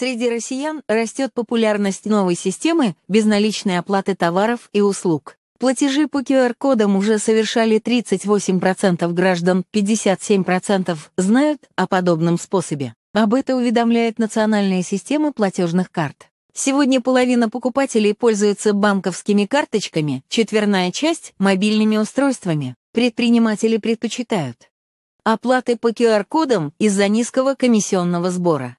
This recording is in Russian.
Среди россиян растет популярность новой системы безналичной оплаты товаров и услуг. Платежи по QR-кодам уже совершали 38% граждан, 57% знают о подобном способе. Об этом уведомляет Национальная система платежных карт. Сегодня половина покупателей пользуются банковскими карточками, четверная часть — мобильными устройствами. Предприниматели предпочитают оплаты по QR-кодам из-за низкого комиссионного сбора.